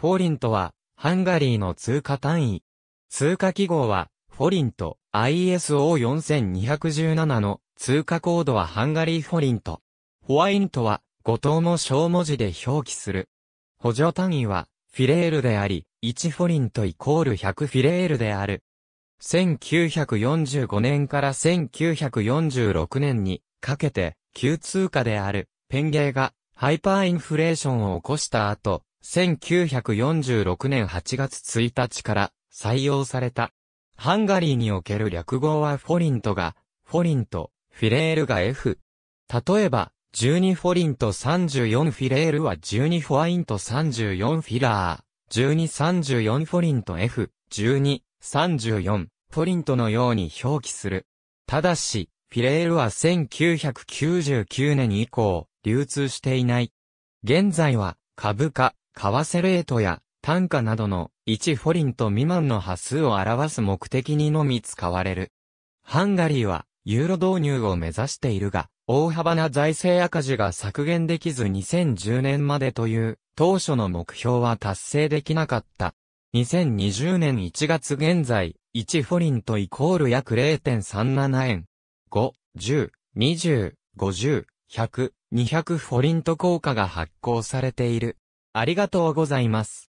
フォーリンとは、ハンガリーの通貨単位。通貨記号は、フォリント、ISO4217 の通貨コードはハンガリーフォリント。ホワイントは、五島の小文字で表記する。補助単位は、フィレールであり、1フォリントイコール100フィレールである。1945年から1946年にかけて、旧通貨である、ペンゲーがハイパーインフレーションを起こした後、1946年8月1日から採用された。ハンガリーにおける略語はフォリントが、フォリント、フィレールが F。例えば、12フォリント34フィレールは12フォイント34フィラー、1234フォリント F、12、34フォリントのように表記する。ただし、フィレールは1999年以降、流通していない。現在は、株価、為替レートや単価などの1フォリンと未満の波数を表す目的にのみ使われる。ハンガリーはユーロ導入を目指しているが、大幅な財政赤字が削減できず2010年までという当初の目標は達成できなかった。2020年1月現在、1フォリントイコール約0.37円。5、10、20、50、100、200フォリント効果が発行されている。ありがとうございます。